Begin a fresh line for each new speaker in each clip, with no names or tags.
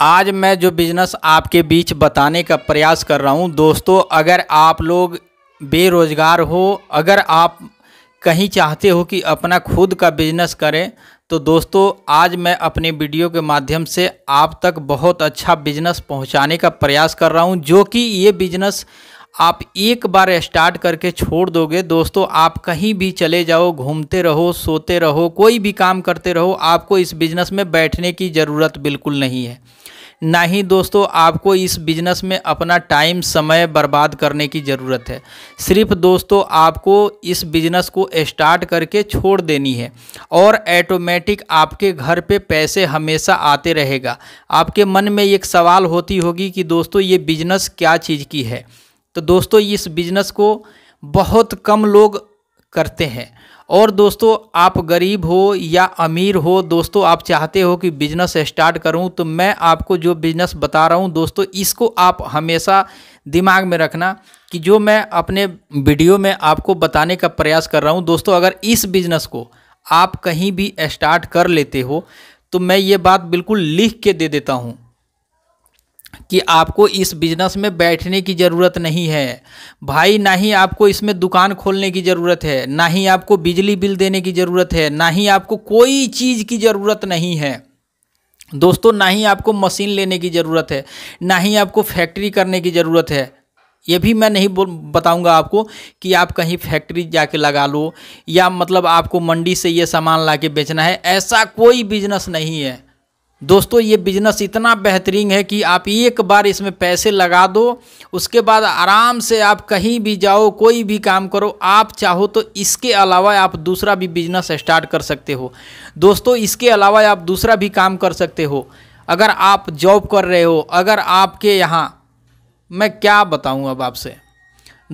आज मैं जो बिज़नेस आपके बीच बताने का प्रयास कर रहा हूँ दोस्तों अगर आप लोग बेरोज़गार हो अगर आप कहीं चाहते हो कि अपना खुद का बिजनेस करें तो दोस्तों आज मैं अपने वीडियो के माध्यम से आप तक बहुत अच्छा बिजनेस पहुंचाने का प्रयास कर रहा हूं जो कि ये बिजनेस आप एक बार स्टार्ट करके छोड़ दोगे दोस्तों आप कहीं भी चले जाओ घूमते रहो सोते रहो कोई भी काम करते रहो आपको इस बिज़नेस में बैठने की ज़रूरत बिल्कुल नहीं है ना ही दोस्तों आपको इस बिज़नेस में अपना टाइम समय बर्बाद करने की ज़रूरत है सिर्फ दोस्तों आपको इस बिज़नेस को स्टार्ट करके छोड़ देनी है और ऐटोमेटिक आपके घर पे पैसे हमेशा आते रहेगा आपके मन में एक सवाल होती होगी कि दोस्तों ये बिज़नेस क्या चीज़ की है तो दोस्तों इस बिजनेस को बहुत कम लोग करते हैं और दोस्तों आप गरीब हो या अमीर हो दोस्तों आप चाहते हो कि बिजनेस स्टार्ट करूं तो मैं आपको जो बिजनेस बता रहा हूं दोस्तों इसको आप हमेशा दिमाग में रखना कि जो मैं अपने वीडियो में आपको बताने का प्रयास कर रहा हूं दोस्तों अगर इस बिजनेस को आप कहीं भी स्टार्ट कर लेते हो तो मैं ये बात बिल्कुल लिख के दे देता हूँ कि आपको इस बिज़नेस में बैठने की ज़रूरत नहीं है भाई ना ही आपको इसमें दुकान खोलने की ज़रूरत है ना ही आपको बिजली बिल देने की ज़रूरत है ना ही आपको कोई चीज़ की ज़रूरत नहीं है दोस्तों ना ही आपको मशीन लेने की ज़रूरत है ना ही आपको फैक्ट्री करने की ज़रूरत है ये भी मैं नहीं बताऊंगा आपको कि आप कहीं फैक्ट्री जाके लगा लो या मतलब आपको मंडी से ये सामान ला के बेचना है ऐसा कोई बिजनेस नहीं है दोस्तों ये बिजनेस इतना बेहतरीन है कि आप एक बार इसमें पैसे लगा दो उसके बाद आराम से आप कहीं भी जाओ कोई भी काम करो आप चाहो तो इसके अलावा आप दूसरा भी बिजनेस स्टार्ट कर सकते हो दोस्तों इसके अलावा आप दूसरा भी काम कर सकते हो अगर आप जॉब कर रहे हो अगर आपके यहाँ मैं क्या बताऊँ अब आपसे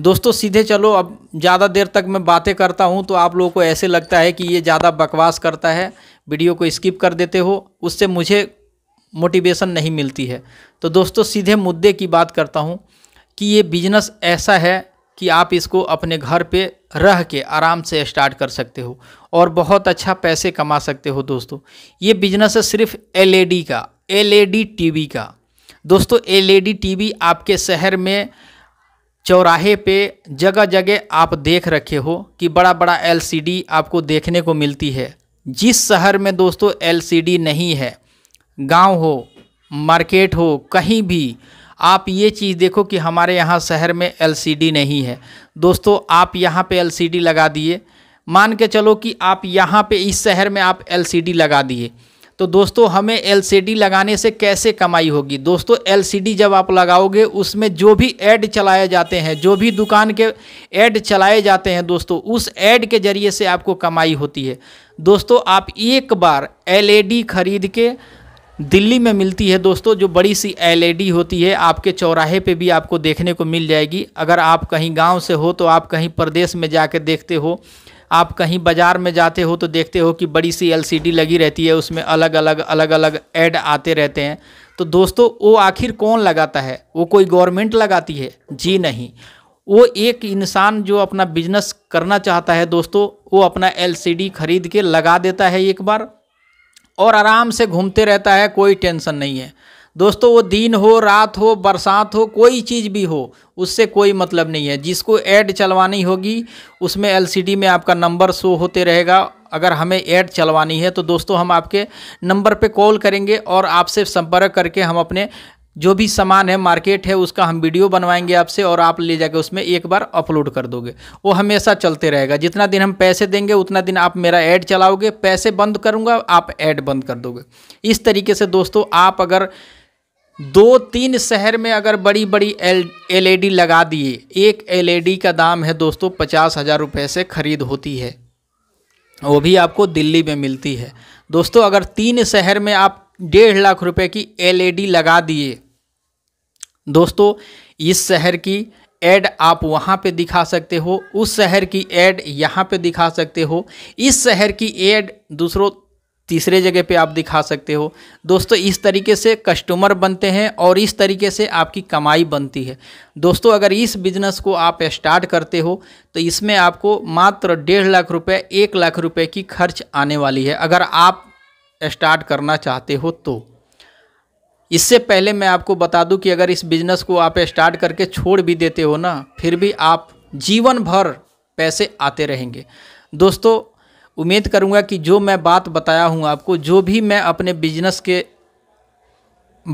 दोस्तों सीधे चलो अब ज़्यादा देर तक मैं बातें करता हूँ तो आप लोगों को ऐसे लगता है कि ये ज़्यादा बकवास करता है वीडियो को स्किप कर देते हो उससे मुझे मोटिवेशन नहीं मिलती है तो दोस्तों सीधे मुद्दे की बात करता हूँ कि ये बिजनेस ऐसा है कि आप इसको अपने घर पे रह के आराम से स्टार्ट कर सकते हो और बहुत अच्छा पैसे कमा सकते हो दोस्तों ये बिजनेस है सिर्फ एलईडी का एलईडी टीवी का दोस्तों एलईडी टीवी आपके शहर में चौराहे पे जगह जगह आप देख रखे हो कि बड़ा बड़ा एलसीडी आपको देखने को मिलती है जिस शहर में दोस्तों एलसीडी नहीं है गांव हो मार्केट हो कहीं भी आप ये चीज़ देखो कि हमारे यहाँ शहर में एलसीडी नहीं है दोस्तों आप यहाँ पे एलसीडी लगा दिए मान के चलो कि आप यहाँ पे इस शहर में आप एलसीडी लगा दिए तो दोस्तों हमें एलसीडी लगाने से कैसे कमाई होगी दोस्तों एलसीडी जब आप लगाओगे उसमें जो भी ऐड चलाए जाते हैं जो भी दुकान के ऐड चलाए जाते हैं दोस्तों उस ऐड के ज़रिए से आपको कमाई होती है दोस्तों आप एक बार एलईडी खरीद के दिल्ली में मिलती है दोस्तों जो बड़ी सी एलईडी होती है आपके चौराहे पे भी आपको देखने को मिल जाएगी अगर आप कहीं गांव से हो तो आप कहीं प्रदेश में जाकर देखते हो आप कहीं बाज़ार में जाते हो तो देखते हो कि बड़ी सी एलसीडी लगी रहती है उसमें अलग अलग अलग अलग ऐड आते रहते हैं तो दोस्तों वो आखिर कौन लगाता है वो कोई गवर्नमेंट लगाती है जी नहीं वो एक इंसान जो अपना बिजनेस करना चाहता है दोस्तों वो अपना एल खरीद के लगा देता है एक बार और आराम से घूमते रहता है कोई टेंशन नहीं है दोस्तों वो दिन हो रात हो बरसात हो कोई चीज़ भी हो उससे कोई मतलब नहीं है जिसको ऐड चलवानी होगी उसमें एलसीडी में आपका नंबर शो होते रहेगा अगर हमें ऐड चलवानी है तो दोस्तों हम आपके नंबर पे कॉल करेंगे और आपसे संपर्क करके हम अपने जो भी सामान है मार्केट है उसका हम वीडियो बनवाएंगे आपसे और आप ले जाके उसमें एक बार अपलोड कर दोगे वो हमेशा चलते रहेगा जितना दिन हम पैसे देंगे उतना दिन आप मेरा ऐड चलाओगे पैसे बंद करूँगा आप ऐड बंद कर दोगे इस तरीके से दोस्तों आप अगर दो तीन शहर में अगर बड़ी बड़ी एल एल लगा दिए एक एल का दाम है दोस्तों पचास हज़ार रुपये से ख़रीद होती है वो भी आपको दिल्ली में मिलती है दोस्तों अगर तीन शहर में आप डेढ़ लाख रुपए की एल लगा दिए दोस्तों इस शहर की एड आप वहाँ पे दिखा सकते हो उस शहर की एड यहाँ पे दिखा सकते हो इस शहर की एड दूसरों तीसरे जगह पे आप दिखा सकते हो दोस्तों इस तरीके से कस्टमर बनते हैं और इस तरीके से आपकी कमाई बनती है दोस्तों अगर इस बिज़नेस को आप स्टार्ट करते हो तो इसमें आपको मात्र डेढ़ लाख रुपए एक लाख रुपए की खर्च आने वाली है अगर आप स्टार्ट करना चाहते हो तो इससे पहले मैं आपको बता दूँ कि अगर इस बिज़नेस को आप स्टार्ट करके छोड़ भी देते हो ना फिर भी आप जीवन भर पैसे आते रहेंगे दोस्तों उम्मीद करूँगा कि जो मैं बात बताया हूँ आपको जो भी मैं अपने बिजनेस के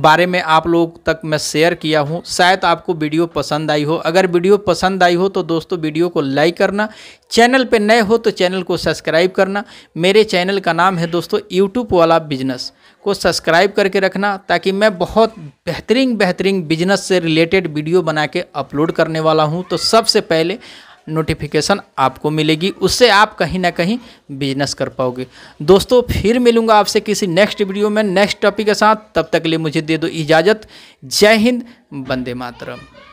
बारे में आप लोग तक मैं शेयर किया हूँ शायद आपको वीडियो पसंद आई हो अगर वीडियो पसंद आई हो तो दोस्तों वीडियो को लाइक करना चैनल पे नए हो तो चैनल को सब्सक्राइब करना मेरे चैनल का नाम है दोस्तों यूट्यूब वाला बिजनेस को सब्सक्राइब करके रखना ताकि मैं बहुत बेहतरीन बेहतरीन बिजनेस से रिलेटेड वीडियो बना के अपलोड करने वाला हूँ तो सबसे पहले नोटिफिकेशन आपको मिलेगी उससे आप कहीं ना कहीं बिजनेस कर पाओगे दोस्तों फिर मिलूंगा आपसे किसी नेक्स्ट वीडियो में नेक्स्ट टॉपिक के साथ तब तक के लिए मुझे दे दो इजाज़त जय हिंद वंदे मातरम